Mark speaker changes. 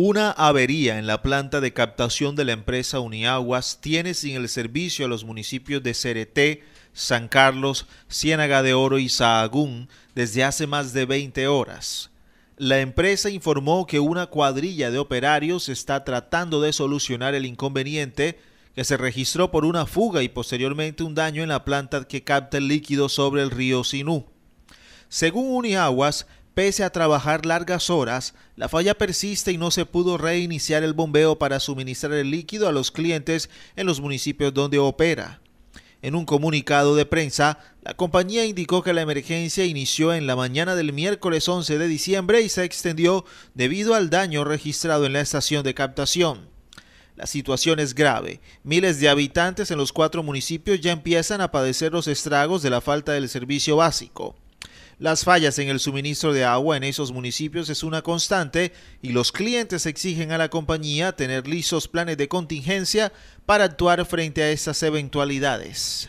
Speaker 1: Una avería en la planta de captación de la empresa Uniaguas tiene sin el servicio a los municipios de Cereté, San Carlos, Ciénaga de Oro y Sahagún desde hace más de 20 horas. La empresa informó que una cuadrilla de operarios está tratando de solucionar el inconveniente que se registró por una fuga y posteriormente un daño en la planta que capta el líquido sobre el río Sinú. Según Uniaguas, Pese a trabajar largas horas, la falla persiste y no se pudo reiniciar el bombeo para suministrar el líquido a los clientes en los municipios donde opera. En un comunicado de prensa, la compañía indicó que la emergencia inició en la mañana del miércoles 11 de diciembre y se extendió debido al daño registrado en la estación de captación. La situación es grave. Miles de habitantes en los cuatro municipios ya empiezan a padecer los estragos de la falta del servicio básico. Las fallas en el suministro de agua en esos municipios es una constante y los clientes exigen a la compañía tener lisos planes de contingencia para actuar frente a estas eventualidades.